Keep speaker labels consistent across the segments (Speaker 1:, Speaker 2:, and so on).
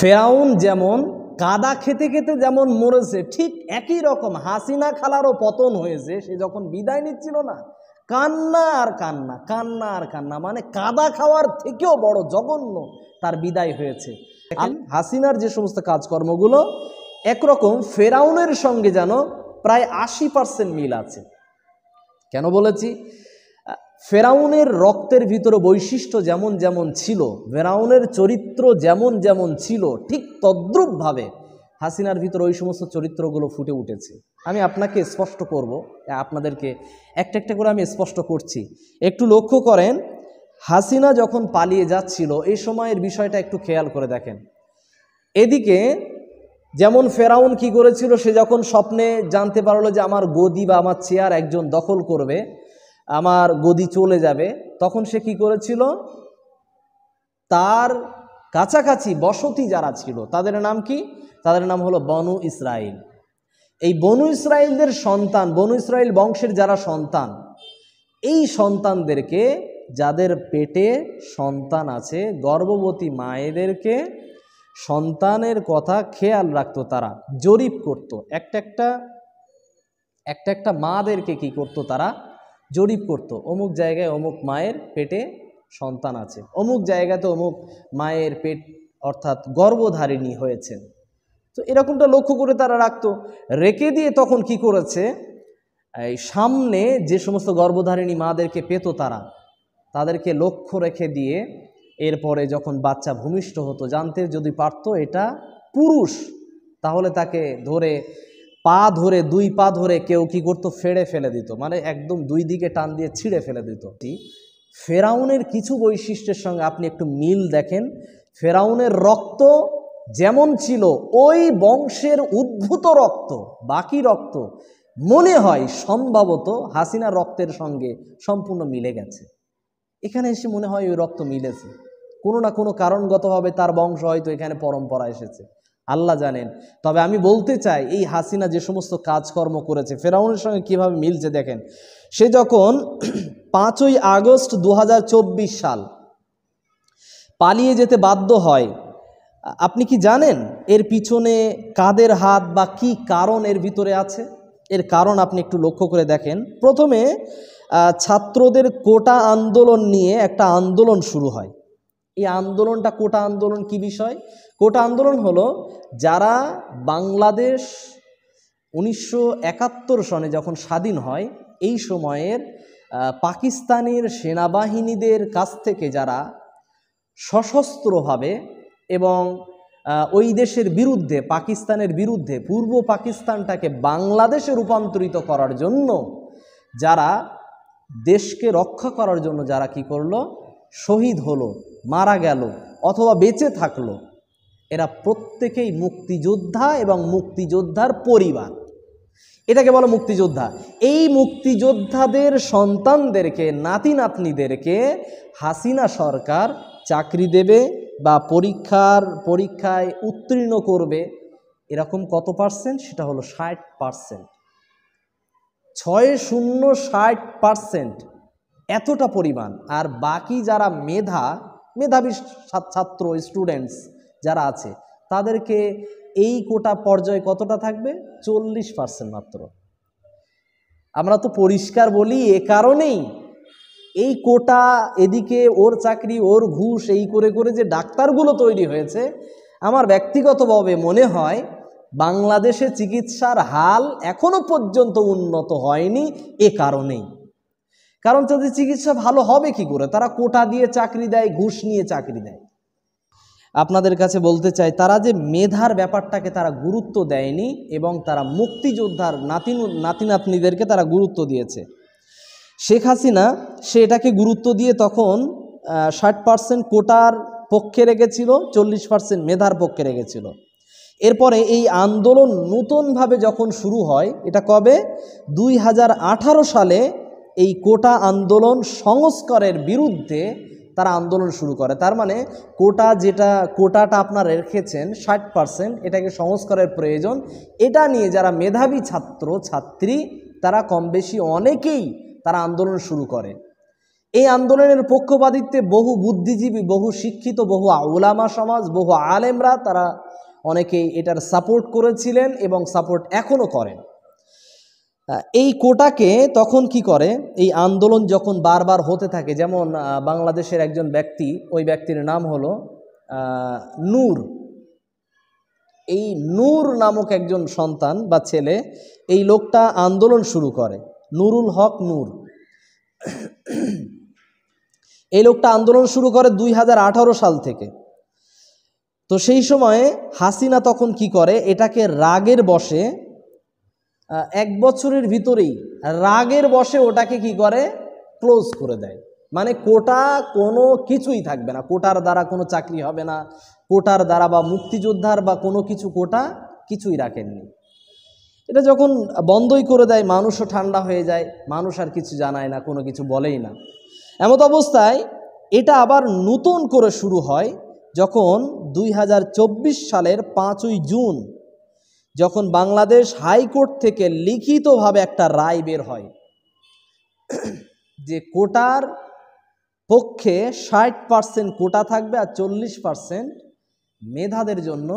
Speaker 1: ফেরাউন যেমন কাদা খেতে খেতে যেমন মরেছে ঠিক একই রকম হাসিনা খালারও পতন হয়েছে সে যখন বিদায় নিচ্ছিল না কান্না আর কান্না কান্না আর কান্না মানে কাদা খাওয়ার থেকেও বড় জঘন্য তার বিদায় হয়েছে হাসিনার যে সমস্ত কাজকর্মগুলো একরকম ফেরাউনের সঙ্গে যেন প্রায় আশি পার্সেন্ট মিল আছে কেন বলেছি ফেরাউনের রক্তের ভিতরে বৈশিষ্ট্য যেমন যেমন ছিল ফেরাউনের চরিত্র যেমন যেমন ছিল ঠিক তদ্রুপভাবে হাসিনার ভিতর ওই সমস্ত চরিত্রগুলো ফুটে উঠেছে আমি আপনাকে স্পষ্ট করব আপনাদেরকে একটা একটা করে আমি স্পষ্ট করছি একটু লক্ষ্য করেন হাসিনা যখন পালিয়ে যাচ্ছিল এই সময়ের বিষয়টা একটু খেয়াল করে দেখেন এদিকে যেমন ফেরাউন কি করেছিল সে যখন স্বপ্নে জানতে পারলো যে আমার গদি বা আমার চেয়ার একজন দখল করবে আমার গদি চলে যাবে তখন সে কি করেছিল তার কাছাকাছি বসতি যারা ছিল তাদের নাম কি তাদের নাম হলো বনু ইসরায়েল এই বনু ইসরায়েলদের সন্তান বনু ইসরায়েল বংশের যারা সন্তান এই সন্তানদেরকে যাদের পেটে সন্তান আছে গর্ভবতী মায়েদেরকে সন্তানের কথা খেয়াল রাখতো তারা জরিপ করত একটা একটা একটা একটা মাদেরকে কি করত তারা জরিপ করত অমুক জায়গায় অমুক মায়ের পেটে সন্তান আছে অমুক জায়গাতে অমুক মায়ের পেট অর্থাৎ গর্ভধারিণী হয়েছেন তো এরকমটা লক্ষ্য করে তারা রাখতো রেখে দিয়ে তখন কি করেছে এই সামনে যে সমস্ত গর্ভধারিণী মাদেরকে পেত তারা তাদেরকে লক্ষ্য রেখে দিয়ে এরপরে যখন বাচ্চা ভূমিষ্ঠ হতো জানতে যদি পারতো এটা পুরুষ তাহলে তাকে ধরে পা ধরে দুই পা ধরে কেউ কি করতো ফেড়ে ফেলে দিত মানে একদম দুই দিকে টান দিয়ে ছিঁড়ে ফেলে দিত ফেরাউনের কিছু বৈশিষ্ট্যের সঙ্গে আপনি একটু মিল দেখেন ফেরাউনের রক্ত যেমন ছিল ওই বংশের উদ্ভূত রক্ত বাকি রক্ত মনে হয় সম্ভবত হাসিনা রক্তের সঙ্গে সম্পূর্ণ মিলে গেছে এখানে এসে মনে হয় ওই রক্ত মিলেছে কোনো না কোনো কারণগতভাবে তার বংশ হয়তো এখানে পরম্পরা এসেছে আল্লাহ জানেন তবে আমি বলতে চাই এই হাসিনা যে সমস্ত কাজকর্ম করেছে ফেরাউনের সঙ্গে কিভাবে মিলছে দেখেন সে যখন পাঁচই আগস্ট দু সাল পালিয়ে যেতে বাধ্য হয় আপনি কি জানেন এর পিছনে কাদের হাত বা কি কারণ এর ভিতরে আছে এর কারণ আপনি একটু লক্ষ্য করে দেখেন প্রথমে ছাত্রদের কোটা আন্দোলন নিয়ে একটা আন্দোলন শুরু হয় এই আন্দোলনটা কোটা আন্দোলন কি বিষয় কোটা আন্দোলন হলো যারা বাংলাদেশ উনিশশো সনে যখন স্বাধীন হয় এই সময়ের পাকিস্তানের সেনাবাহিনীদের কাছ থেকে যারা সশস্ত্রভাবে এবং ওই দেশের বিরুদ্ধে পাকিস্তানের বিরুদ্ধে পূর্ব পাকিস্তানটাকে বাংলাদেশে রূপান্তরিত করার জন্য যারা দেশকে রক্ষা করার জন্য যারা কি করলো শহীদ হলো মারা গেল অথবা বেঁচে থাকলো এরা প্রত্যেকেই মুক্তিযোদ্ধা এবং মুক্তিযোদ্ধার পরিবার এটাকে বলো মুক্তিযোদ্ধা এই মুক্তিযোদ্ধাদের সন্তানদেরকে নাতি নাতনিদেরকে হাসিনা সরকার চাকরি দেবে বা পরীক্ষার পরীক্ষায় উত্তীর্ণ করবে এরকম কত পার্সেন্ট সেটা হলো ষাট পার্সেন্ট ছয় শূন্য ষাট পার্সেন্ট এতটা পরিমাণ আর বাকি যারা মেধা মেধাবী ছাত্র স্টুডেন্টস যারা আছে তাদেরকে এই কোটা পর্যায়ে কতটা থাকবে চল্লিশ পার্সেন্ট মাত্র আমরা তো পরিষ্কার বলি এ কারণেই এই কোটা এদিকে ওর চাকরি ওর ঘুষ এই করে করে যে ডাক্তারগুলো তৈরি হয়েছে আমার ব্যক্তিগতভাবে মনে হয় বাংলাদেশে চিকিৎসার হাল এখনও পর্যন্ত উন্নত হয়নি এ কারণেই কারণ তাদের চিকিৎসা ভালো হবে কি করে তারা কোটা দিয়ে চাকরি দেয় ঘুষ নিয়ে চাকরি দেয় আপনাদের কাছে বলতে চাই তারা যে মেধার ব্যাপারটাকে তারা গুরুত্ব দেয়নি এবং তারা মুক্তিযোদ্ধার নাতি নাতি নাতনিদেরকে তারা গুরুত্ব দিয়েছে শেখ হাসিনা সে এটাকে গুরুত্ব দিয়ে তখন ষাট পার্সেন্ট কোটার পক্ষে রেখেছিল চল্লিশ পার্সেন্ট মেধার পক্ষে রেখেছিল এরপরে এই আন্দোলন নতুনভাবে যখন শুরু হয় এটা কবে দুই সালে এই কোটা আন্দোলন সংস্কারের বিরুদ্ধে তারা আন্দোলন শুরু করে তার মানে কোটা যেটা কোটাটা আপনারা রেখেছেন ষাট পার্সেন্ট এটাকে সংস্কারের প্রয়োজন এটা নিয়ে যারা মেধাবী ছাত্র ছাত্রী তারা কম বেশি অনেকেই তারা আন্দোলন শুরু করে এই আন্দোলনের পক্ষপাতিত্বে বহু বুদ্ধিজীবী বহু শিক্ষিত বহু ওলামা সমাজ বহু আলেমরা তারা অনেকেই এটার সাপোর্ট করেছিলেন এবং সাপোর্ট এখনও করেন এই কোটাকে তখন কি করে এই আন্দোলন যখন বারবার হতে থাকে যেমন বাংলাদেশের একজন ব্যক্তি ওই ব্যক্তির নাম হলো নূর এই নূর নামক একজন সন্তান বা ছেলে এই লোকটা আন্দোলন শুরু করে নুরুল হক নূর এই লোকটা আন্দোলন শুরু করে দুই সাল থেকে তো সেই সময়ে হাসিনা তখন কি করে এটাকে রাগের বসে এক বছরের ভিতরেই রাগের বসে ওটাকে কি করে ক্লোজ করে দেয় মানে কোটা কোনো কিছুই থাকবে না কোটার দ্বারা কোনো চাকরি হবে না কোটার দ্বারা বা মুক্তিযোদ্ধার বা কোনো কিছু কোটা কিছুই রাখেননি এটা যখন বন্ধই করে দেয় মানুষও ঠান্ডা হয়ে যায় মানুষ আর কিছু জানায় না কোনো কিছু বলেই না এমত অবস্থায় এটা আবার নতুন করে শুরু হয় যখন দুই সালের পাঁচই জুন যখন বাংলাদেশ হাইকোর্ট থেকে লিখিতভাবে একটা রায় বের হয় যে কোটার পক্ষে ষাট পার্সেন্ট কোটা থাকবে আর চল্লিশ পার্সেন্ট মেধাদের জন্য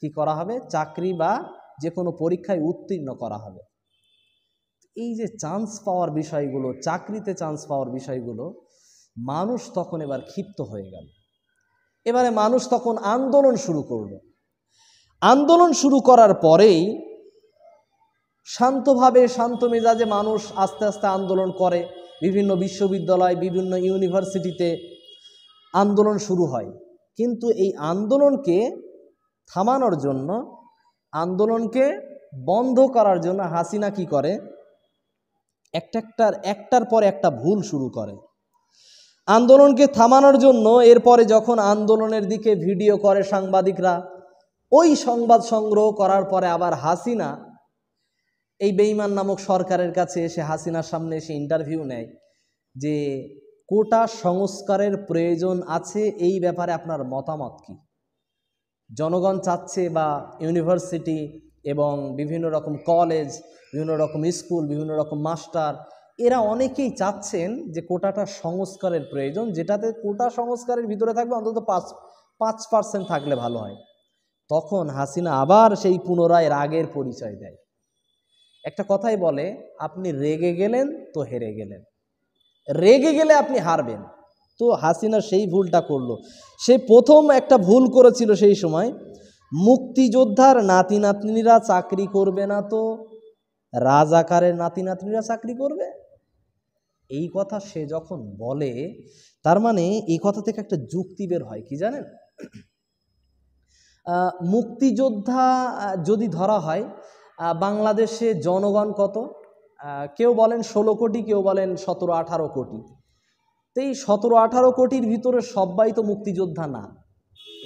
Speaker 1: কি করা হবে চাকরি বা যে কোনো পরীক্ষায় উত্তীর্ণ করা হবে এই যে চান্স পাওয়ার বিষয়গুলো চাকরিতে চান্স পাওয়ার বিষয়গুলো মানুষ তখন এবার ক্ষিপ্ত হয়ে গেল এবারে মানুষ তখন আন্দোলন শুরু করলো আন্দোলন শুরু করার পরেই শান্তভাবে শান্ত মেজাজে মানুষ আস্তে আস্তে আন্দোলন করে বিভিন্ন বিশ্ববিদ্যালয় বিভিন্ন ইউনিভার্সিটিতে আন্দোলন শুরু হয় কিন্তু এই আন্দোলনকে থামানোর জন্য আন্দোলনকে বন্ধ করার জন্য হাসিনা কি করে একটা একটার একটার পর একটা ভুল শুরু করে আন্দোলনকে থামানোর জন্য এরপরে যখন আন্দোলনের দিকে ভিডিও করে সাংবাদিকরা ওই সংবাদ সংগ্রহ করার পরে আবার হাসিনা এই বেইমান নামক সরকারের কাছে এসে হাসিনার সামনে এসে ইন্টারভিউ নেয় যে কোটা সংস্কারের প্রয়োজন আছে এই ব্যাপারে আপনার মতামত কি জনগণ চাচ্ছে বা ইউনিভার্সিটি এবং বিভিন্ন রকম কলেজ বিভিন্ন রকম স্কুল বিভিন্ন রকম মাস্টার এরা অনেকেই চাচ্ছেন যে কোটাটা সংস্কারের প্রয়োজন যেটাতে কোটা সংস্কারের ভিতরে থাকবে অন্তত পাঁচ পাঁচ পার্সেন্ট থাকলে ভালো হয় তখন হাসিনা আবার সেই পুনরায় রাগের পরিচয় দেয় একটা কথাই বলে আপনি রেগে গেলেন তো হেরে গেলেন রেগে গেলে আপনি হারবেন তো হাসিনা সেই ভুলটা করলো সে প্রথম একটা ভুল করেছিল সেই সময় মুক্তিযোদ্ধার নাতি নাতনিরা চাকরি করবে না তো রাজাকারের নাতি নাতনিরা চাকরি করবে এই কথা সে যখন বলে তার মানে এই কথা থেকে একটা যুক্তি বের হয় কি জানেন মুক্তিযোদ্ধা যদি ধরা হয় বাংলাদেশে জনগণ কত কেউ বলেন ষোলো কোটি কেউ বলেন সতেরো আঠারো কোটি তো এই সতেরো আঠারো কোটির ভিতরে সবাই তো মুক্তিযোদ্ধা না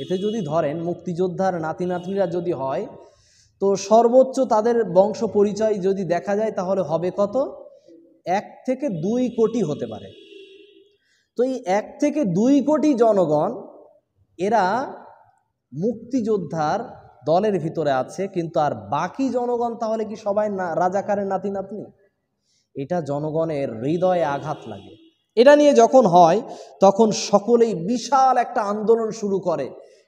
Speaker 1: এতে যদি ধরেন মুক্তিযোদ্ধার নাতি নাতনিরা যদি হয় তো সর্বোচ্চ তাদের বংশ পরিচয় যদি দেখা যায় তাহলে হবে কত এক থেকে দুই কোটি হতে পারে তো এই এক থেকে দুই কোটি জনগণ এরা মুক্তিযোদ্ধার দলের ভিতরে আছে কিন্তু আর বাকি জনগণ তাহলে কি সবাই না রাজাকারের নাতি নাতনি এটা জনগণের হৃদয়ে আঘাত লাগে এটা নিয়ে যখন হয় তখন সকলেই বিশাল একটা আন্দোলন শুরু করে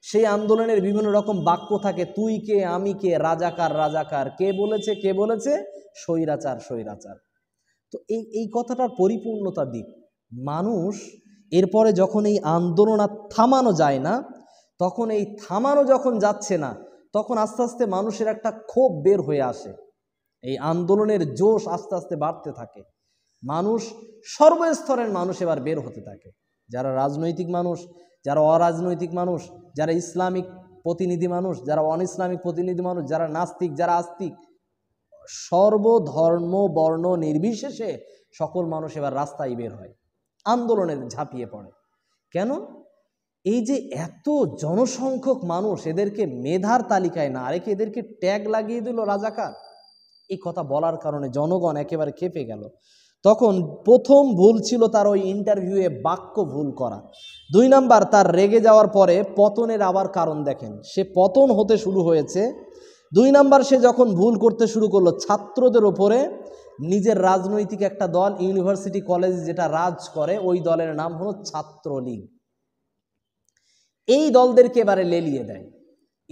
Speaker 1: সেই আন্দোলনের বিভিন্ন রকম বাক্য থাকে তুই কে আমি কে রাজাকার রাজাকার কে বলেছে কে বলেছে স্বৈরাচার স্বৈরাচার তো এই এই কথাটার পরিপূর্ণতা দিক মানুষ এরপরে যখন এই আন্দোলন আর থামানো যায় না তখন এই থামানো যখন যাচ্ছে না তখন আস্তে আস্তে মানুষের একটা ক্ষোভ বের হয়ে আসে এই আন্দোলনের জোশ আস্তে আস্তে বাড়তে থাকে মানুষ সর্বস্তরের মানুষ এবার বের হতে থাকে যারা রাজনৈতিক মানুষ যারা অরাজনৈতিক মানুষ যারা ইসলামিক প্রতিনিধি মানুষ যারা অন ইসলামিক প্রতিনিধি মানুষ যারা নাস্তিক যারা আস্তিক সর্বধর্ম বর্ণ নির্বিশেষে সকল মানুষ এবার রাস্তায় বের হয় আন্দোলনের ঝাঁপিয়ে পড়ে কেন এই যে এত জনসংখ্যক মানুষ এদেরকে মেধার তালিকায় না রেখে এদেরকে ট্যাগ লাগিয়ে দিল রাজাকার এই কথা বলার কারণে জনগণ একেবারে খেপে গেল তখন প্রথম ভুল ছিল তার ওই ইন্টারভিউয়ে বাক্য ভুল করা দুই নাম্বার তার রেগে যাওয়ার পরে পতনের আবার কারণ দেখেন সে পতন হতে শুরু হয়েছে দুই নাম্বার সে যখন ভুল করতে শুরু করলো ছাত্রদের ওপরে নিজের রাজনৈতিক একটা দল ইউনিভার্সিটি কলেজ যেটা রাজ করে ওই দলের নাম হলো ছাত্রলীগ এই দলদেরকে এবারে লেলিয়ে দেয়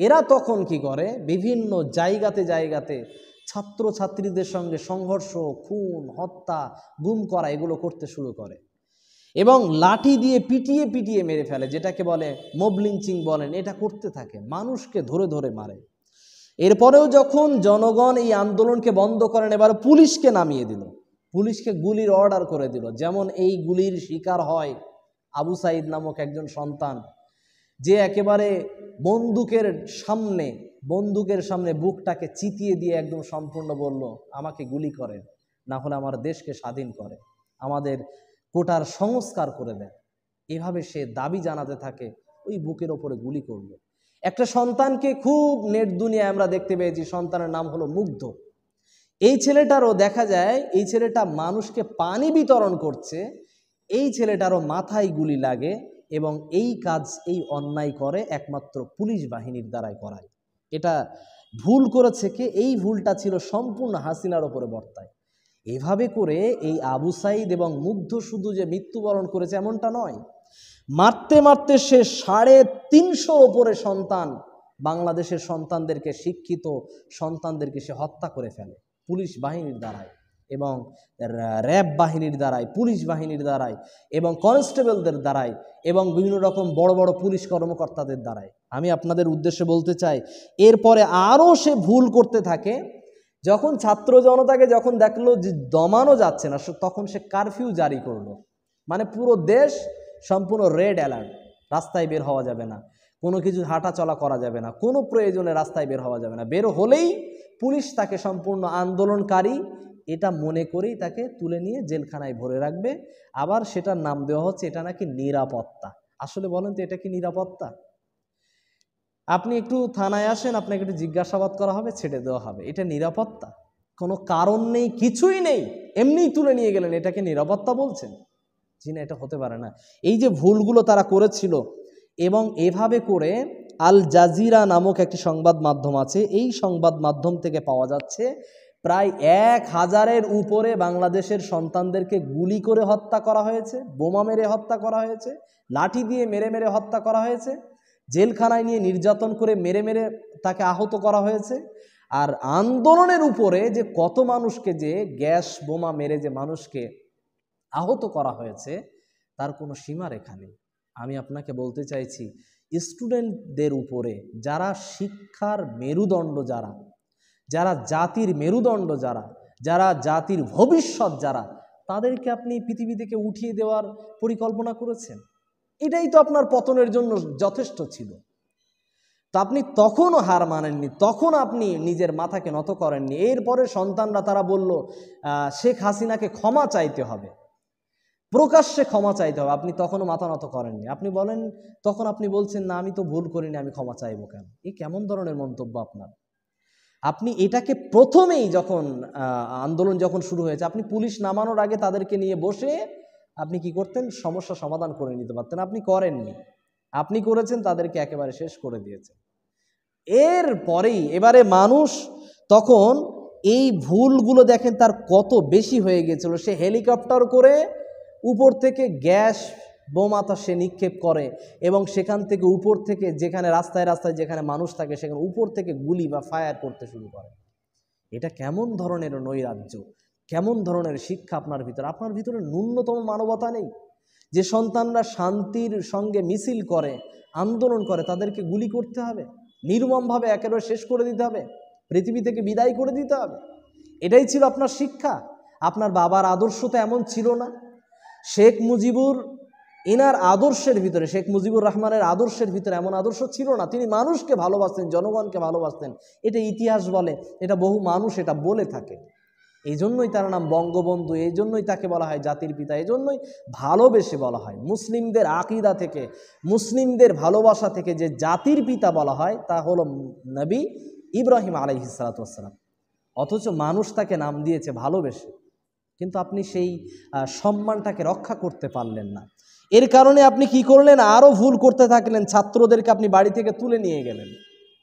Speaker 1: এরা তখন কি করে বিভিন্ন জায়গাতে জায়গাতে ছাত্রছাত্রীদের সঙ্গে সংঘর্ষ খুন হত্যা গুম করা এগুলো করতে শুরু করে এবং লাঠি দিয়ে পিটিয়ে পিটিয়ে মেরে ফেলে যেটাকে বলে মবলিঞ্চিং বলেন এটা করতে থাকে মানুষকে ধরে ধরে মারে এরপরেও যখন জনগণ এই আন্দোলনকে বন্ধ করেন এবার পুলিশকে নামিয়ে দিল পুলিশকে গুলির অর্ডার করে দিল যেমন এই গুলির শিকার হয় আবু সাইদ নামক একজন সন্তান যে একেবারে বন্দুকের সামনে বন্দুকের সামনে বুকটাকে চিতিয়ে দিয়ে একদম সম্পূর্ণ বলল আমাকে গুলি করেন না হলে আমার দেশকে স্বাধীন করে আমাদের কোটার সংস্কার করে দেন এভাবে সে দাবি জানাতে থাকে ওই বুকের ওপরে গুলি করলো একটা সন্তানকে খুব নেট দুনিয়ায় আমরা দেখতে পেয়েছি সন্তানের নাম হলো মুগ্ধ এই ছেলেটারও দেখা যায় এই ছেলেটা মানুষকে পানি বিতরণ করছে এই ছেলেটারও মাথায় গুলি লাগে এবং এই কাজ এই অন্যায় করে একমাত্র পুলিশ বাহিনীর দ্বারাই করায় এটা ভুল করেছে কে এই ভুলটা ছিল সম্পূর্ণ হাসিনার ওপরে বর্তায় এভাবে করে এই আবু সাইদ এবং মুগ্ধ শুধু যে মৃত্যুবরণ করেছে এমনটা নয় মারতে মারতে সে সাড়ে তিনশোর ওপরে সন্তান বাংলাদেশের সন্তানদেরকে শিক্ষিত সন্তানদেরকে সে হত্যা করে ফেলে পুলিশ বাহিনীর দ্বারায় এবং র্যাব বাহিনীর দ্বারাই পুলিশ বাহিনীর দ্বারাই এবং কনস্টেবলদের দ্বারাই এবং বিভিন্ন রকম বড় বড় পুলিশ কর্মকর্তাদের দ্বারাই আমি আপনাদের উদ্দেশ্যে বলতে চাই এরপরে আরও সে ভুল করতে থাকে যখন ছাত্র জনতাকে যখন দেখলো যে দমানো যাচ্ছে না তখন সে কারফিউ জারি করলো মানে পুরো দেশ সম্পূর্ণ রেড অ্যালার্ট রাস্তায় বের হওয়া যাবে না কোনো কিছু হাঁটা চলা করা যাবে না কোনো প্রয়োজনে রাস্তায় বের হওয়া যাবে না বের হলেই পুলিশ তাকে সম্পূর্ণ আন্দোলনকারী এটা মনে করেই তাকে তুলে নিয়ে জেলখানায় ভরে রাখবে আবার সেটার নাম দেওয়া হচ্ছে এটা নাকি নিরাপত্তা আসলে বলেন তো এটা কি নিরাপত্তা আপনি একটু থানায় আসেন আপনাকে একটু জিজ্ঞাসাবাদ করা হবে ছেড়ে দেওয়া হবে এটা নিরাপত্তা কোনো কারণ নেই কিছুই নেই এমনিই তুলে নিয়ে গেলেন এটাকে নিরাপত্তা বলছেন জি না এটা হতে পারে না এই যে ভুলগুলো তারা করেছিল এবং এভাবে করে আল জাজিরা নামক একটি সংবাদ মাধ্যম আছে এই সংবাদ মাধ্যম থেকে পাওয়া যাচ্ছে প্রায় এক হাজারের উপরে বাংলাদেশের সন্তানদেরকে গুলি করে হত্যা করা হয়েছে বোমা মেরে হত্যা করা হয়েছে লাঠি দিয়ে মেরে মেরে হত্যা করা হয়েছে জেলখানায় নিয়ে নির্যাতন করে মেরে মেরে তাকে আহত করা হয়েছে আর আন্দোলনের উপরে যে কত মানুষকে যে গ্যাস বোমা মেরে যে মানুষকে আহত করা হয়েছে তার কোনো সীমার নেই আমি আপনাকে বলতে চাইছি স্টুডেন্টদের উপরে যারা শিক্ষার মেরুদণ্ড যারা যারা জাতির মেরুদণ্ড যারা যারা জাতির ভবিষ্যৎ যারা তাদেরকে আপনি পৃথিবী থেকে উঠিয়ে দেওয়ার পরিকল্পনা করেছেন এটাই তো আপনার পতনের জন্য যথেষ্ট ছিল তো আপনি তখনও হার মানেননি তখন আপনি নিজের মাথাকে নত করেননি এরপরে সন্তানরা তারা বলল শেখ হাসিনাকে ক্ষমা চাইতে হবে প্রকাশ্যে ক্ষমা চাইতে হবে আপনি তখনও মাথা নত করেননি আপনি বলেন তখন আপনি বলছেন না আমি তো ভুল করিনি আমি ক্ষমা চাইবো কেন এ কেমন ধরনের মন্তব্য আপনার আপনি এটাকে প্রথমেই যখন আন্দোলন যখন শুরু হয়েছে আপনি পুলিশ নামানোর আগে তাদেরকে নিয়ে বসে আপনি কি করতেন সমস্যা সমাধান করে নিতে পারতেন আপনি করেননি আপনি করেছেন তাদেরকে একেবারে শেষ করে দিয়েছেন এর পরেই এবারে মানুষ তখন এই ভুলগুলো দেখেন তার কত বেশি হয়ে গেছিল সে হেলিকপ্টার করে উপর থেকে গ্যাস বোমাতা সে নিক্ষেপ করে এবং সেখান থেকে উপর থেকে যেখানে রাস্তায় রাস্তায় যেখানে মানুষ থাকে সেখানে উপর থেকে গুলি বা ফায়ার করতে শুরু করে এটা কেমন ধরনের নৈরাজ্য কেমন ধরনের শিক্ষা আপনার ভিতরে আপনার ভিতরে ন্যূনতম মানবতা নেই যে সন্তানরা শান্তির সঙ্গে মিছিল করে আন্দোলন করে তাদেরকে গুলি করতে হবে নির্মমভাবে একেবারে শেষ করে দিতে হবে পৃথিবী থেকে বিদায় করে দিতে হবে এটাই ছিল আপনার শিক্ষা আপনার বাবার আদর্শ তো এমন ছিল না শেখ মুজিবুর এনার আদর্শের ভিতরে শেখ মুজিবুর রহমানের আদর্শের ভিতরে এমন আদর্শ ছিল না তিনি মানুষকে ভালোবাসতেন জনগণকে ভালোবাসতেন এটা ইতিহাস বলে এটা বহু মানুষ এটা বলে থাকে এই জন্যই তার নাম বঙ্গবন্ধু এই জন্যই তাকে বলা হয় জাতির পিতা এই জন্যই ভালোবেসে বলা হয় মুসলিমদের আকিদা থেকে মুসলিমদের ভালোবাসা থেকে যে জাতির পিতা বলা হয় তা হলো নবী ইব্রাহিম আলহিসালাতাম অথচ মানুষ তাকে নাম দিয়েছে ভালোবেসে কিন্তু আপনি সেই সম্মানটাকে রক্ষা করতে পারলেন না এর কারণে আপনি কি করলেন আরও ভুল করতে থাকলেন ছাত্রদেরকে আপনি বাড়ি থেকে তুলে নিয়ে গেলেন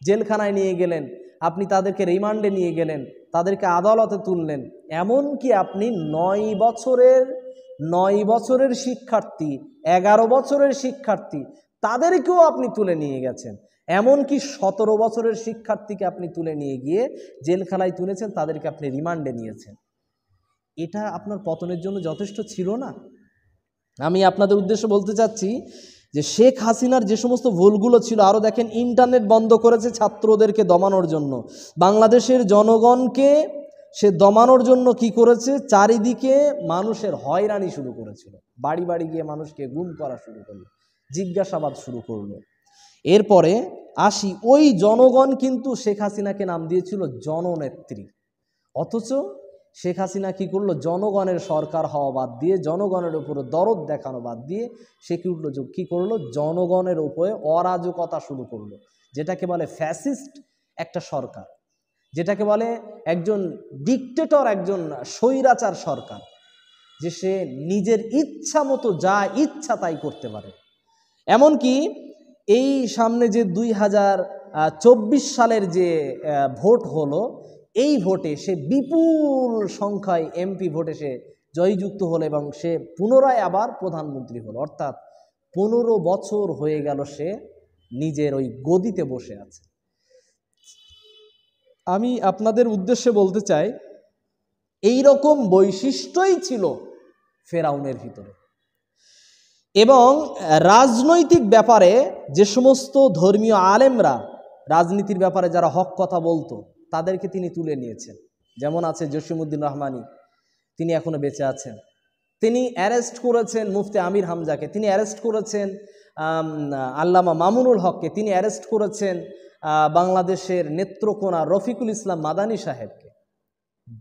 Speaker 1: জেলখানায় নিয়ে গেলেন আপনি তাদেরকে রিমান্ডে নিয়ে গেলেন তাদেরকে আদালতে তুললেন এমনকি আপনি নয় বছরের নয় বছরের শিক্ষার্থী এগারো বছরের শিক্ষার্থী তাদেরকেও আপনি তুলে নিয়ে গেছেন এমনকি সতেরো বছরের শিক্ষার্থীকে আপনি তুলে নিয়ে গিয়ে জেলখানায় তুলেছেন তাদেরকে আপনি রিমান্ডে নিয়েছেন এটা আপনার পতনের জন্য যথেষ্ট ছিল না আমি আপনাদের উদ্দেশ্য বলতে চাচ্ছি যে শেখ হাসিনার যে সমস্ত ভুলগুলো ছিল আরও দেখেন ইন্টারনেট বন্ধ করেছে ছাত্রদেরকে দমানোর জন্য বাংলাদেশের জনগণকে সে দমানোর জন্য কি করেছে চারিদিকে মানুষের হয়রানি শুরু করেছিল বাড়ি বাড়ি গিয়ে মানুষকে গুম করা শুরু করলো জিজ্ঞাসাবাদ শুরু করলো এরপরে আসি ওই জনগণ কিন্তু শেখ হাসিনাকে নাম দিয়েছিল জননেত্রী অথচ শেখ হাসিনা কী করলো জনগণের সরকার হওয়া বাদ দিয়ে জনগণের উপরে দরদ দেখানো বাদ দিয়ে সে কী উঠলো কী করলো জনগণের উপরে অরাজকতা শুরু করলো যেটাকে বলে ফ্যাসিস্ট একটা সরকার যেটাকে বলে একজন ডিকটেটর একজন স্বৈরাচার সরকার যে সে নিজের ইচ্ছা মতো যা ইচ্ছা তাই করতে পারে এমনকি এই সামনে যে দুই হাজার চব্বিশ সালের যে ভোট হলো এই ভোটে সে বিপুল সংখ্যায় এমপি ভোটে সে জয়যুক্ত হল এবং সে পুনরায় আবার প্রধানমন্ত্রী হল অর্থাৎ পনেরো বছর হয়ে গেল সে নিজের ওই গদিতে বসে আছে আমি আপনাদের উদ্দেশ্যে বলতে চাই এই রকম বৈশিষ্ট্যই ছিল ফেরাউনের ভিতরে এবং রাজনৈতিক ব্যাপারে যে সমস্ত ধর্মীয় আলেমরা রাজনীতির ব্যাপারে যারা হক কথা বলতো তাদেরকে তিনি তুলে নিয়েছেন যেমন আছে জসিমুদ্দিন রহমানি তিনি এখনও বেঁচে আছেন তিনি অ্যারেস্ট করেছেন মুফতি আমির হামজাকে তিনি অ্যারেস্ট করেছেন আল্লামা মামুনুল হককে তিনি অ্যারেস্ট করেছেন বাংলাদেশের নেত্রকোনা রফিকুল ইসলাম মাদানী সাহেবকে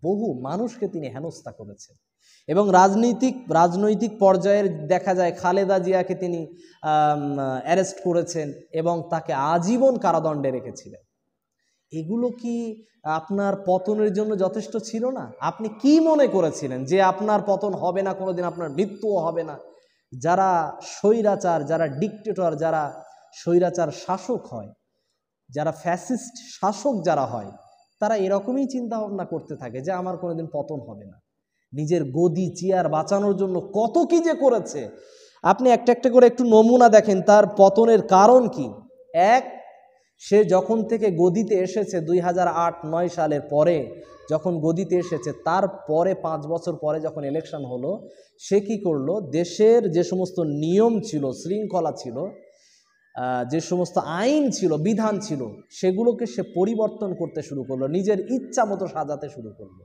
Speaker 1: বহু মানুষকে তিনি হেনস্থা করেছেন এবং রাজনৈতিক রাজনৈতিক পর্যায়ের দেখা যায় খালেদা জিয়াকে তিনি অ্যারেস্ট করেছেন এবং তাকে আজীবন কারাদণ্ডে রেখেছিলেন এগুলো কি আপনার পতনের জন্য যথেষ্ট ছিল না আপনি কি মনে করেছিলেন যে আপনার পতন হবে না কোনোদিন আপনার মৃত্যুও হবে না যারা স্বৈরাচার যারা ডিকটেটর যারা স্বৈরাচার শাসক হয় যারা ফ্যাসিস্ট শাসক যারা হয় তারা এরকমই চিন্তা ভাবনা করতে থাকে যে আমার কোনোদিন পতন হবে না নিজের গদি চেয়ার বাঁচানোর জন্য কত কি যে করেছে আপনি একটা একটা করে একটু নমুনা দেখেন তার পতনের কারণ কি এক সে যখন থেকে গদিতে এসেছে দুই হাজার আট নয় সালের পরে যখন গদিতে এসেছে তার পরে পাঁচ বছর পরে যখন ইলেকশন হলো সে কি করলো দেশের যে সমস্ত নিয়ম ছিল শৃঙ্খলা ছিল যে সমস্ত আইন ছিল বিধান ছিল সেগুলোকে সে পরিবর্তন করতে শুরু করলো নিজের ইচ্ছা মতো সাজাতে শুরু করলো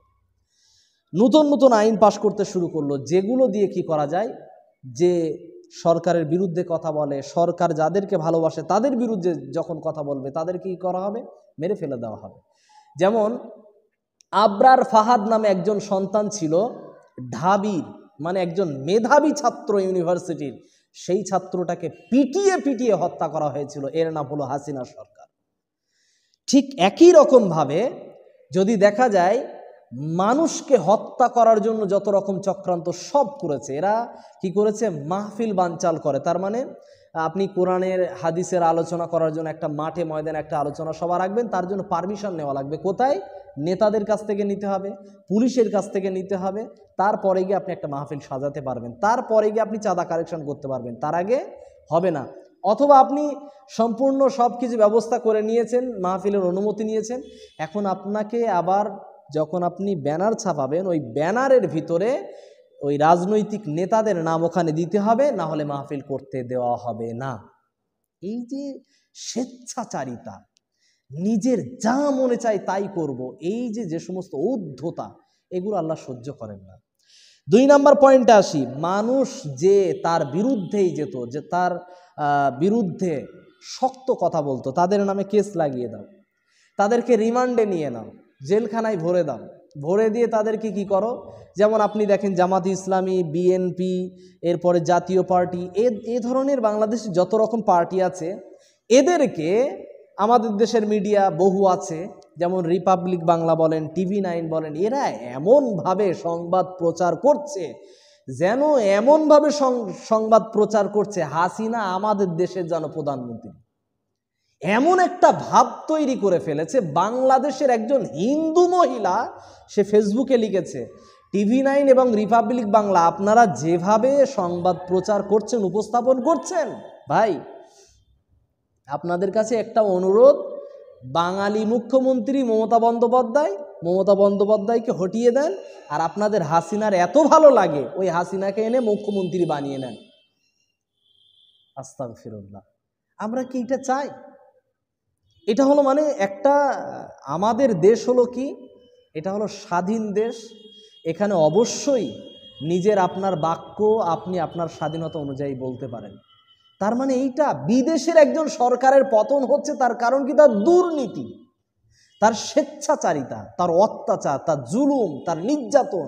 Speaker 1: নতুন নতুন আইন পাশ করতে শুরু করলো যেগুলো দিয়ে কি করা যায় যে সরকারের বিরুদ্ধে কথা বলে সরকার যাদেরকে ভালোবাসে তাদের বিরুদ্ধে যখন কথা বলবে তাদের কি করা হবে মেরে ফেলে দেওয়া হবে যেমন আবরার ফাহাদ নামে একজন সন্তান ছিল ঢাবির মানে একজন মেধাবী ছাত্র ইউনিভার্সিটির সেই ছাত্রটাকে পিটিয়ে পিটিয়ে হত্যা করা হয়েছিল এর নাম হলো হাসিনা সরকার ঠিক একই রকমভাবে যদি দেখা যায় মানুষকে হত্যা করার জন্য যত রকম চক্রান্ত সব করেছে এরা কি করেছে মাহফিল বানচাল করে তার মানে আপনি কোরআনের হাদিসের আলোচনা করার জন্য একটা মাঠে ময়দানে একটা আলোচনা সভা রাখবেন তার জন্য পারমিশন নেওয়া লাগবে কোথায় নেতাদের কাছ থেকে নিতে হবে পুলিশের কাছ থেকে নিতে হবে তারপরে গিয়ে আপনি একটা মাহফিল সাজাতে পারবেন তারপরে গিয়ে আপনি চাঁদা কালেকশন করতে পারবেন তার আগে হবে না অথবা আপনি সম্পূর্ণ সব কিছু ব্যবস্থা করে নিয়েছেন মাহফিলের অনুমতি নিয়েছেন এখন আপনাকে আবার যখন আপনি ব্যানার ছাপাবেন ওই ব্যানারের ভিতরে ওই রাজনৈতিক নেতাদের নাম ওখানে দিতে হবে না হলে মাহফিল করতে দেওয়া হবে না এই যে স্বেচ্ছাচারিতা নিজের যা মনে চাই তাই করব এই যে যে সমস্ত ঔদ্ধতা এগুলো আল্লাহ সহ্য করেন না দুই নম্বর পয়েন্টে আসি মানুষ যে তার বিরুদ্ধেই যেত যে তার বিরুদ্ধে শক্ত কথা বলতো তাদের নামে কেস লাগিয়ে দাও তাদেরকে রিমান্ডে নিয়ে নাও জেলখানায় ভরে দাও ভরে দিয়ে তাদেরকে কি করো যেমন আপনি দেখেন জামাত ইসলামী বিএনপি এরপরে জাতীয় পার্টি এ এ ধরনের বাংলাদেশে যত রকম পার্টি আছে এদেরকে আমাদের দেশের মিডিয়া বহু আছে যেমন রিপাবলিক বাংলা বলেন টিভি নাইন বলেন এরা এমনভাবে সংবাদ প্রচার করছে যেন এমনভাবে সংবাদ প্রচার করছে হাসিনা আমাদের দেশের যেন প্রধানমন্ত্রী এমন একটা ভাব তৈরি করে ফেলেছে বাংলাদেশের একজন হিন্দু মহিলা সে ফেসবুকে লিখেছে টিভি নাইন এবং রিপাবলিক বাংলা আপনারা যেভাবে সংবাদ প্রচার করছেন উপস্থাপন করছেন ভাই আপনাদের কাছে একটা অনুরোধ বাঙালি মুখ্যমন্ত্রী মমতা বন্দ্যোপাধ্যায় মমতা বন্দ্যোপাধ্যায়কে হটিয়ে দেন আর আপনাদের হাসিনার এত ভালো লাগে ওই হাসিনাকে এনে মুখ্যমন্ত্রী বানিয়ে নেন আস্তাক ফিরুল্লাহ আমরা কি এটা চাই এটা হলো মানে একটা আমাদের দেশ হলো কি এটা হলো স্বাধীন দেশ এখানে অবশ্যই নিজের আপনার বাক্য আপনি আপনার স্বাধীনতা অনুযায়ী বলতে পারেন তার মানে এইটা বিদেশের একজন সরকারের পতন হচ্ছে তার কারণ কি তার দুর্নীতি তার স্বেচ্ছাচারিতা তার অত্যাচার তার জুলুম তার নির্যাতন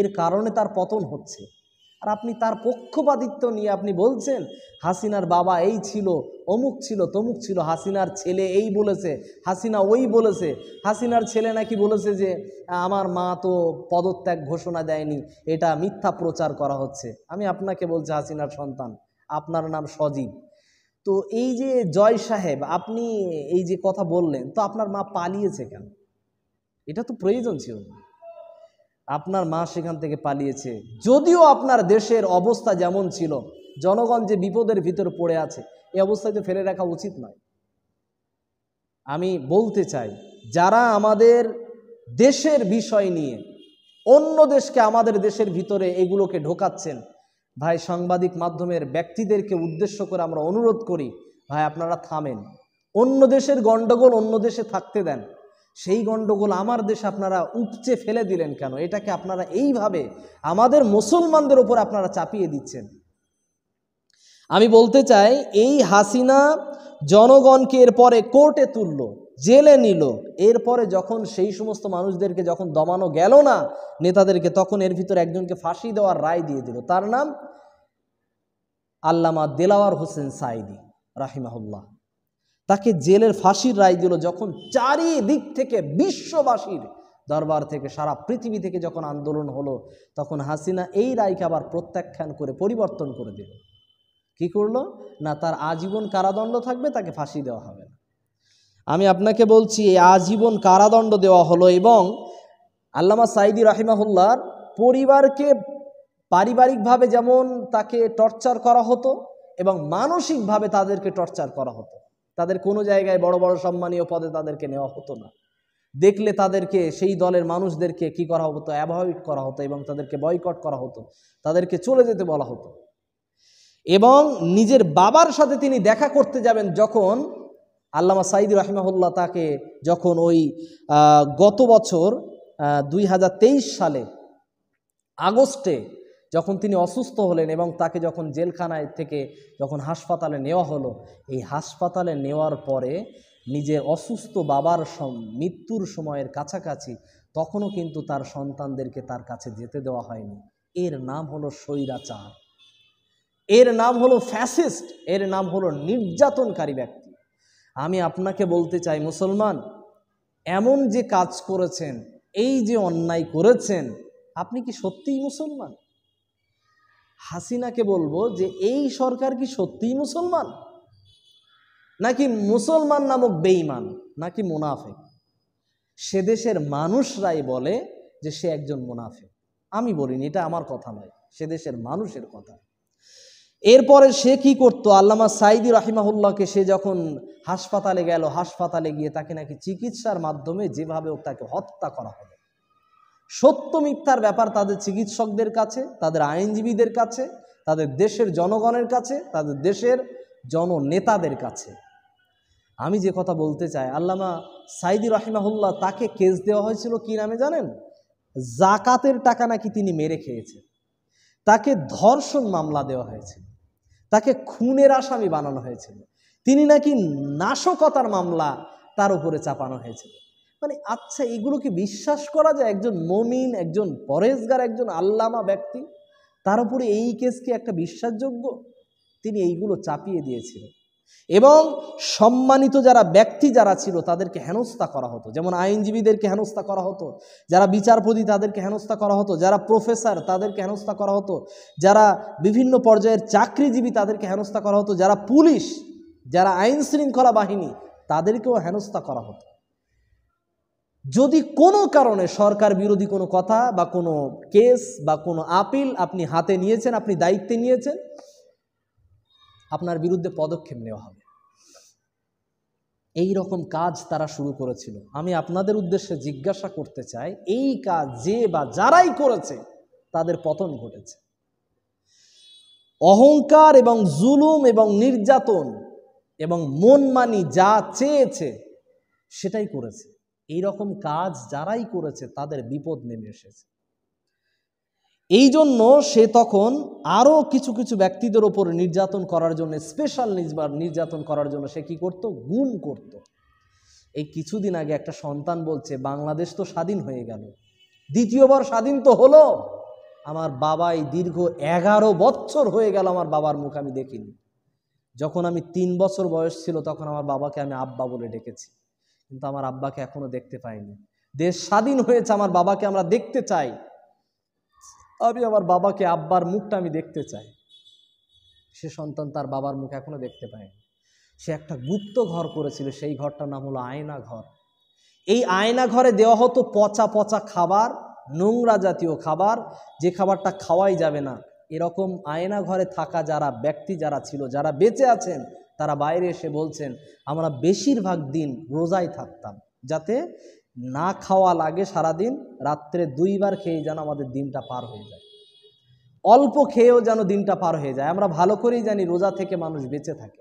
Speaker 1: এর কারণে তার পতন হচ্ছে আর আপনি তার পক্ষপাতিত্ব নিয়ে আপনি বলছেন হাসিনার বাবা এই ছিল অমুক ছিল তমুক ছিল হাসিনার ছেলে এই বলেছে হাসিনা ওই বলেছে হাসিনার ছেলে নাকি বলেছে যে আমার মা তো পদত্যাগ ঘোষণা দেয়নি এটা মিথ্যা প্রচার করা হচ্ছে আমি আপনাকে বলছি হাসিনার সন্তান আপনার নাম সজীব তো এই যে জয় সাহেব আপনি এই যে কথা বললেন তো আপনার মা পালিয়েছে কেন এটা তো প্রয়োজন ছিল না আপনার মা সেখান থেকে পালিয়েছে যদিও আপনার দেশের অবস্থা যেমন ছিল জনগণ যে বিপদের ভিতর পড়ে আছে এই অবস্থায় তো ফেলে রাখা উচিত নয় আমি বলতে চাই যারা আমাদের দেশের বিষয় নিয়ে অন্য দেশকে আমাদের দেশের ভিতরে এগুলোকে ঢোকাচ্ছেন ভাই সাংবাদিক মাধ্যমের ব্যক্তিদেরকে উদ্দেশ্য করে আমরা অনুরোধ করি ভাই আপনারা থামেন অন্য দেশের গণ্ডগোল অন্য দেশে থাকতে দেন সেই গণ্ডগোল আমার দেশে আপনারা উপচে ফেলে দিলেন কেন এটাকে আপনারা এইভাবে আমাদের মুসলমানদের উপর আপনারা চাপিয়ে দিচ্ছেন আমি বলতে চাই এই হাসিনা জনগণকে এরপরে কোর্টে তুলল জেলে নিল এরপরে যখন সেই সমস্ত মানুষদেরকে যখন দমানো গেল না নেতাদেরকে তখন এর ভিতরে একজনকে ফাঁসি দেওয়ার রায় দিয়ে দিল তার নাম আল্লামা দেলাওয়ার হোসেন সাইদি রাহিমাহুল্লাহ তাকে জেলের ফাঁসির রায় দিল যখন চারিদিক থেকে বিশ্ববাসীর দরবার থেকে সারা পৃথিবী থেকে যখন আন্দোলন হলো তখন হাসিনা এই রায়কে আবার প্রত্যাখ্যান করে পরিবর্তন করে দিল কি করলো না তার আজীবন কারাদণ্ড থাকবে তাকে ফাঁসি দেওয়া হবে না আমি আপনাকে বলছি এই আজীবন কারাদণ্ড দেওয়া হলো এবং আল্লামা সাইদি রাহিমাহুল্লার পরিবারকে পারিবারিকভাবে যেমন তাকে টর্চার করা হতো এবং মানসিকভাবে তাদেরকে টর্চার করা হতো তাদের কোনো জায়গায় বড় বড় সম্মানীয় পদে তাদেরকে নেওয়া হতো না দেখলে তাদেরকে সেই দলের মানুষদেরকে কি করা হতো অ্যাভয়েড করা হতো এবং তাদেরকে বয়কট করা হতো তাদেরকে চলে যেতে বলা হতো এবং নিজের বাবার সাথে তিনি দেখা করতে যাবেন যখন আল্লামা সাইদ রাহিমাহুল্লাহ তাকে যখন ওই গত বছর দুই সালে আগস্টে যখন তিনি অসুস্থ হলেন এবং তাকে যখন জেলখানায় থেকে যখন হাসপাতালে নেওয়া হলো এই হাসপাতালে নেওয়ার পরে নিজের অসুস্থ বাবার মৃত্যুর সময়ের কাছাকাছি তখনও কিন্তু তার সন্তানদেরকে তার কাছে যেতে দেওয়া হয়নি এর নাম হলো স্বৈরাচার এর নাম হলো ফ্যাসিস্ট এর নাম হলো নির্যাতনকারী ব্যক্তি আমি আপনাকে বলতে চাই মুসলমান এমন যে কাজ করেছেন এই যে অন্যায় করেছেন আপনি কি সত্যিই মুসলমান হাসিনাকে বলবো যে এই সরকার কি সত্যিই মুসলমান নাকি মুসলমান নামক বেইমান নাকি মুনাফেক সে দেশের মানুষরাই বলে যে সে একজন মুনাফেক আমি বলিনি এটা আমার কথা নয় সে দেশের মানুষের কথা এরপরে সে কি করতো আল্লামা সাইদি রাহিমাহুল্লাহকে সে যখন হাসপাতালে গেল হাসপাতালে গিয়ে তাকে নাকি চিকিৎসার মাধ্যমে যেভাবে তাকে হত্যা করা হলো সত্য মিথ্যার ব্যাপার তাদের চিকিৎসকদের কাছে তাদের আইনজীবীদের কাছে তাদের দেশের জনগণের কাছে তাদের দেশের জননেতাদের কাছে আমি যে কথা বলতে চাই আল্লামা সাইদি রহিমাহুল্লাহ তাকে কেস দেওয়া হয়েছিল কি নামে জানেন জাকাতের টাকা নাকি তিনি মেরে খেয়েছেন তাকে ধর্ষণ মামলা দেওয়া হয়েছে তাকে খুনের আসামি বানানো হয়েছিল তিনি নাকি নাশকতার মামলা তার উপরে চাপানো হয়েছিল মানে আচ্ছা এগুলো কি বিশ্বাস করা যায় একজন মমিন একজন পরেশগার একজন আল্লামা ব্যক্তি তার উপরে এই কেসকে একটা বিশ্বাসযোগ্য তিনি এইগুলো চাপিয়ে দিয়েছিলেন এবং সম্মানিত যারা ব্যক্তি যারা ছিল তাদেরকে হেনস্থা করা হতো যেমন আইনজীবীদেরকে হেনস্থা করা হতো যারা বিচারপতি তাদেরকে হেনস্থা করা হতো যারা প্রফেসর তাদেরকে হেনস্থা করা হতো যারা বিভিন্ন পর্যায়ের চাকরিজীবী তাদেরকে হেনস্থা করা হতো যারা পুলিশ যারা আইন শৃঙ্খলা বাহিনী তাদেরকেও হেনস্থা করা হতো যদি কোনো কারণে সরকার বিরোধী কোনো কথা বা কোনো কেস বা কোনো আপিল আপনি হাতে নিয়েছেন আপনি দায়িত্বে নিয়েছেন আপনার বিরুদ্ধে পদক্ষেপ নেওয়া হবে এই রকম কাজ তারা শুরু করেছিল আমি আপনাদের উদ্দেশ্যে জিজ্ঞাসা করতে চাই এই কাজ যে বা যারাই করেছে তাদের পতন ঘটেছে অহংকার এবং জুলুম এবং নির্যাতন এবং মনমানি যা চেয়েছে সেটাই করেছে এইরকম কাজ যারাই করেছে তাদের বিপদ নেমে এসেছে এই জন্য সে তখন আরও কিছু কিছু ব্যক্তিদের ওপর নির্যাতন করার জন্য স্পেশাল নির্যাতন করার জন্য সে কি করত গুম করত। এই কিছুদিন আগে একটা সন্তান বলছে বাংলাদেশ তো স্বাধীন হয়ে গেল দ্বিতীয়বার স্বাধীন তো হলো আমার বাবা এই দীর্ঘ এগারো বছর হয়ে গেল আমার বাবার মুখ আমি দেখিনি যখন আমি তিন বছর বয়স ছিল তখন আমার বাবাকে আমি আব্বা বলে ডেকেছি কিন্তু আমার আব্বাকে এখনো দেখতে পাইনি দেশ স্বাধীন হয়েছে আমার বাবাকে আমরা দেখতে চাই আমি আমার বাবাকে আব্বার মুখটা আমি দেখতে চাই সে সন্তান তার বাবার মুখ এখনো দেখতে পায়নি সে একটা গুপ্ত ঘর করেছিল সেই ঘরটার নাম হলো আয়না ঘর এই আয়না ঘরে দেওয়া হতো পচা পচা খাবার নোংরা জাতীয় খাবার যে খাবারটা খাওয়াই যাবে না এরকম আয়না ঘরে থাকা যারা ব্যক্তি যারা ছিল যারা বেঁচে আছেন তারা বাইরে এসে বলছেন আমরা বেশিরভাগ দিন রোজাই থাকতাম যাতে না খাওয়া লাগে সারাদিন রাত্রে দুইবার খেয়ে যেন আমাদের দিনটা পার হয়ে যায় অল্প খেয়েও যেন দিনটা পার হয়ে যায় আমরা ভালো করেই জানি রোজা থেকে মানুষ বেঁচে থাকে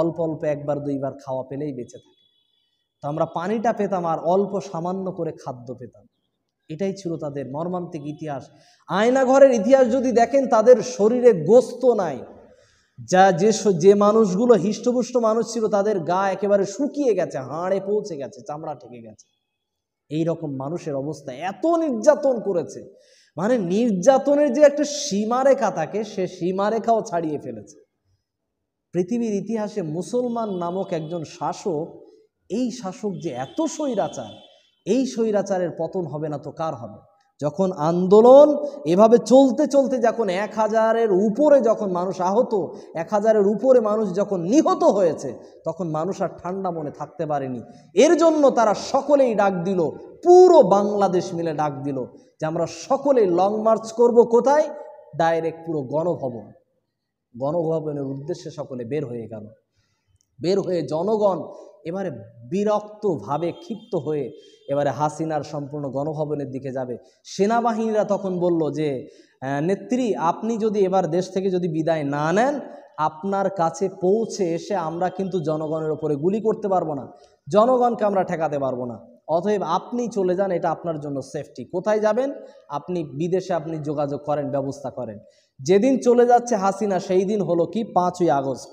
Speaker 1: অল্প অল্প একবার দুইবার খাওয়া পেলেই বেঁচে থাকে তো আমরা পানিটা পেতাম আর অল্প সামান্য করে খাদ্য পেতাম এটাই ছিল তাদের মর্মান্তিক ইতিহাস আয়নাঘরের ইতিহাস যদি দেখেন তাদের শরীরে গোস্ত নাই যা যে যে মানুষগুলো হৃষ্টপুষ্ট মানুষ ছিল তাদের গা একেবারে শুকিয়ে গেছে হাড়ে পৌঁছে গেছে চামড়া ঠেকে গেছে এই রকম মানুষের অবস্থা এত নির্যাতন করেছে মানে নির্যাতনের যে একটা সীমারেখা থাকে সে সীমারেখাও ছাড়িয়ে ফেলেছে পৃথিবীর ইতিহাসে মুসলমান নামক একজন শাসক এই শাসক যে এত স্বৈরাচার এই স্বৈরাচারের পতন হবে না তো কার হবে যখন আন্দোলন এভাবে চলতে চলতে যখন এক হাজারের উপরে যখন মানুষ আহত এক হাজারের উপরে মানুষ যখন নিহত হয়েছে তখন মানুষ আর ঠান্ডা মনে থাকতে পারেনি এর জন্য তারা সকলেই ডাক দিল পুরো বাংলাদেশ মিলে ডাক দিল যে আমরা সকলেই লং মার্চ করব কোথায় ডাইরেক্ট পুরো গণভবন গণভবনের উদ্দেশ্যে সকলে বের হয়ে গেল বের হয়ে জনগণ এবারে বিরক্তভাবে ক্ষিপ্ত হয়ে এবারে হাসিনার সম্পূর্ণ গণভবনের দিকে যাবে সেনাবাহিনীরা তখন বলল যে নেত্রী আপনি যদি এবার দেশ থেকে যদি বিদায় না নেন আপনার কাছে পৌঁছে এসে আমরা কিন্তু জনগণের ওপরে গুলি করতে পারবো না জনগণকে আমরা ঠেকাতে পারবো না অতএব আপনি চলে যান এটা আপনার জন্য সেফটি কোথায় যাবেন আপনি বিদেশে আপনি যোগাযোগ করেন ব্যবস্থা করেন যেদিন চলে যাচ্ছে হাসিনা সেই দিন হলো কি পাঁচই আগস্ট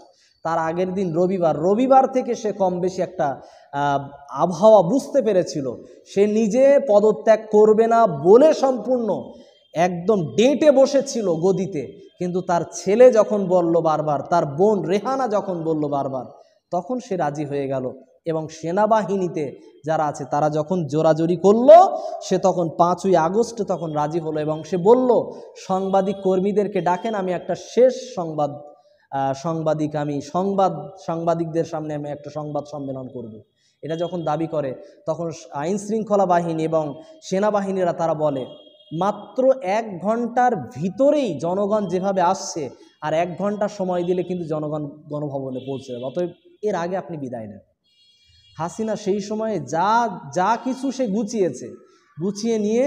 Speaker 1: তার আগের দিন রবিবার রবিবার থেকে সে কম বেশি একটা আবহাওয়া বুঝতে পেরেছিল সে নিজে পদত্যাগ করবে না বলে সম্পূর্ণ একদম ডেটে বসেছিল গদিতে কিন্তু তার ছেলে যখন বলল বারবার তার বোন রেহানা যখন বলল বারবার তখন সে রাজি হয়ে গেল এবং সেনাবাহিনীতে যারা আছে তারা যখন জোরাজোরি করল সে তখন পাঁচই আগস্ট তখন রাজি হলো এবং সে বলল সাংবাদিক কর্মীদেরকে ডাকেন আমি একটা শেষ সংবাদ সাংবাদিক আমি সংবাদ সাংবাদিকদের সামনে আমি একটা সংবাদ সম্মেলন করব। এটা যখন দাবি করে তখন আইন শৃঙ্খলা বাহিনী এবং সেনাবাহিনীরা তারা বলে মাত্র এক ঘন্টার ভিতরেই জনগণ যেভাবে আসছে আর এক ঘন্টার সময় দিলে কিন্তু জনগণ গণভবনে পৌঁছে যাবে অতএব এর আগে আপনি বিদায় নেন হাসিনা সেই সময়ে যা যা কিছু সে গুছিয়েছে গুছিয়ে নিয়ে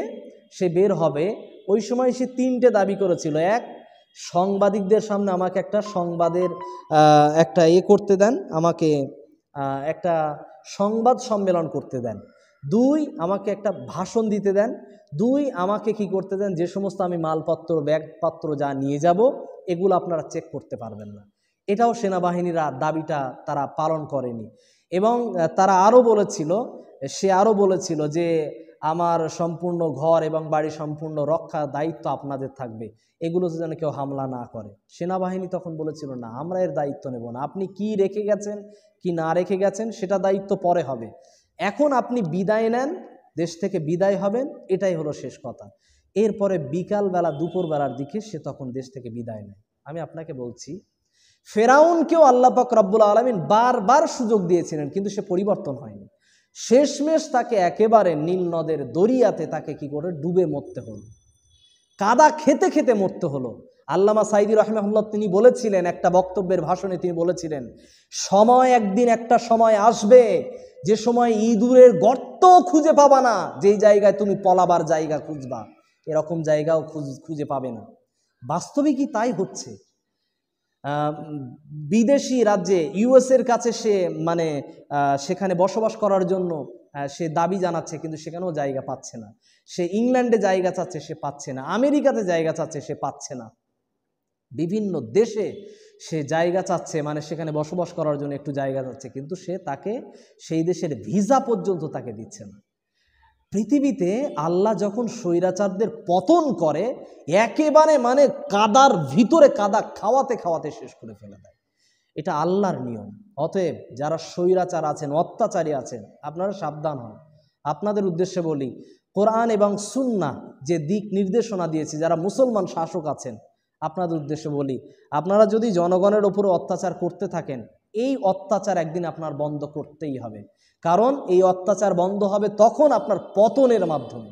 Speaker 1: সে বের হবে ওই সময় সে তিনটে দাবি করেছিল এক সাংবাদিকদের সামনে আমাকে একটা সংবাদের একটা এ ইয়ে করতে দেন আমাকে একটা সংবাদ সম্মেলন করতে দেন দুই আমাকে একটা ভাষণ দিতে দেন দুই আমাকে কি করতে দেন যে সমস্ত আমি মালপত্র ব্যাগপত্র যা নিয়ে যাব এগুলো আপনারা চেক করতে পারবেন না এটাও সেনাবাহিনীরা দাবিটা তারা পালন করেনি এবং তারা আরও বলেছিল সে আরও বলেছিল যে আমার সম্পূর্ণ ঘর এবং বাড়ি সম্পূর্ণ রক্ষা দায়িত্ব আপনাদের থাকবে এগুলোতে যেন কেউ হামলা না করে সেনাবাহিনী তখন বলেছিল না আমরা এর দায়িত্ব নেব না আপনি কি রেখে গেছেন কি না রেখে গেছেন সেটা দায়িত্ব পরে হবে এখন আপনি বিদায় নেন দেশ থেকে বিদায় হবেন এটাই হলো শেষ কথা এরপরে বিকালবেলা দুপুরবেলার দিকে সে তখন দেশ থেকে বিদায় নেয় আমি আপনাকে বলছি ফেরাউনকেও আল্লাপাক রব্বুল আলমিন বারবার সুযোগ দিয়েছিলেন কিন্তু সে পরিবর্তন হয়নি শেষমেশ তাকে একেবারে নদের দরিয়াতে তাকে কি করে ডুবে মরতে হলো কাদা খেতে খেতে মরতে হলো আল্লামা সাইদি রহমাহুল্লাহ তিনি বলেছিলেন একটা বক্তব্যের ভাষণে তিনি বলেছিলেন সময় একদিন একটা সময় আসবে যে সময় ইঁদুরের গর্ত খুঁজে পাবা না যেই জায়গায় তুমি পলাবার জায়গা খুঁজবা এরকম জায়গাও খুঁজে পাবে না বাস্তবে কি তাই হচ্ছে বিদেশি রাজ্যে ইউএসের কাছে সে মানে সেখানে বসবাস করার জন্য সে দাবি জানাচ্ছে কিন্তু সেখানেও জায়গা পাচ্ছে না সে ইংল্যান্ডে জায়গা চাচ্ছে সে পাচ্ছে না আমেরিকাতে জায়গা চাচ্ছে সে পাচ্ছে না বিভিন্ন দেশে সে জায়গা চাচ্ছে মানে সেখানে বসবাস করার জন্য একটু জায়গা চাচ্ছে কিন্তু সে তাকে সেই দেশের ভিসা পর্যন্ত তাকে দিচ্ছে না পৃথিবীতে আল্লাহ যখন স্বৈরাচারদের পতন করে একেবারে মানে কাদার ভিতরে কাদা খাওয়াতে খাওয়াতে শেষ করে ফেলে দেয় এটা আল্লাহর নিয়ম অতএব যারা স্বৈরাচার আছেন অত্যাচারী আছেন আপনারা সাবধান হন আপনাদের উদ্দেশ্যে বলি কোরআন এবং সুন্না যে দিক নির্দেশনা দিয়েছে যারা মুসলমান শাসক আছেন আপনাদের উদ্দেশ্যে বলি আপনারা যদি জনগণের ওপরে অত্যাচার করতে থাকেন এই অত্যাচার একদিন আপনার বন্ধ করতেই হবে কারণ এই অত্যাচার বন্ধ হবে তখন আপনার পতনের মাধ্যমে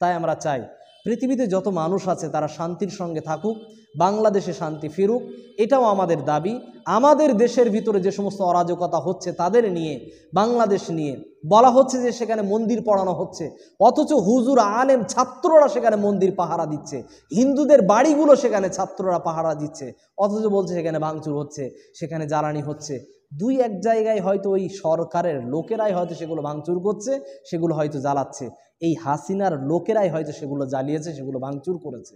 Speaker 1: তাই আমরা চাই পৃথিবীতে যত মানুষ আছে তারা শান্তির সঙ্গে থাকুক বাংলাদেশে শান্তি ফিরুক এটাও আমাদের দাবি আমাদের দেশের ভিতরে যে সমস্ত অরাজকতা হচ্ছে তাদের নিয়ে বাংলাদেশ নিয়ে বলা হচ্ছে যে সেখানে মন্দির পড়ানো হচ্ছে অথচ হুজুর আলেম ছাত্ররা সেখানে মন্দির পাহারা দিচ্ছে হিন্দুদের বাড়িগুলো সেখানে ছাত্ররা পাহারা দিচ্ছে অথচ বলছে সেখানে ভাঙচুর হচ্ছে সেখানে জ্বালানি হচ্ছে দুই এক জায়গায় হয়তো ওই সরকারের লোকেরাই হয়তো সেগুলো ভাঙচুর করছে সেগুলো হয়তো জ্বালাচ্ছে এই হাসিনার লোকেরাই হয়তো সেগুলো জ্বালিয়েছে সেগুলো ভাঙচুর করেছে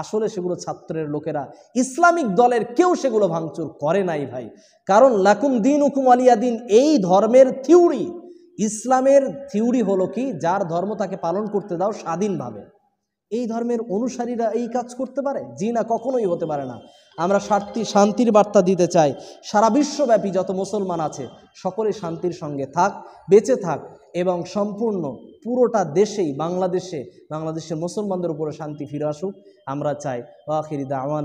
Speaker 1: আসলে সেগুলো ছাত্রের লোকেরা ইসলামিক দলের কেউ সেগুলো ভাঙচুর করে নাই ভাই কারণ লাকুম দিন উকুম আলিয়া দিন এই ধর্মের থিউরি ইসলামের থিউরি হলো কি যার ধর্ম তাকে পালন করতে দাও স্বাধীনভাবে এই ধর্মের অনুসারীরা এই কাজ করতে পারে জি না কখনোই হতে পারে না আমরা শান্তি শান্তির বার্তা দিতে চাই সারা বিশ্বব্যাপী যত মুসলমান আছে সকলে শান্তির সঙ্গে থাক বেঁচে থাক এবং সম্পূর্ণ পুরোটা দেশেই বাংলাদেশে বাংলাদেশের মুসলমানদের উপরে শান্তি ফিরে আসুক আমরা চাই আখিরিদা আমান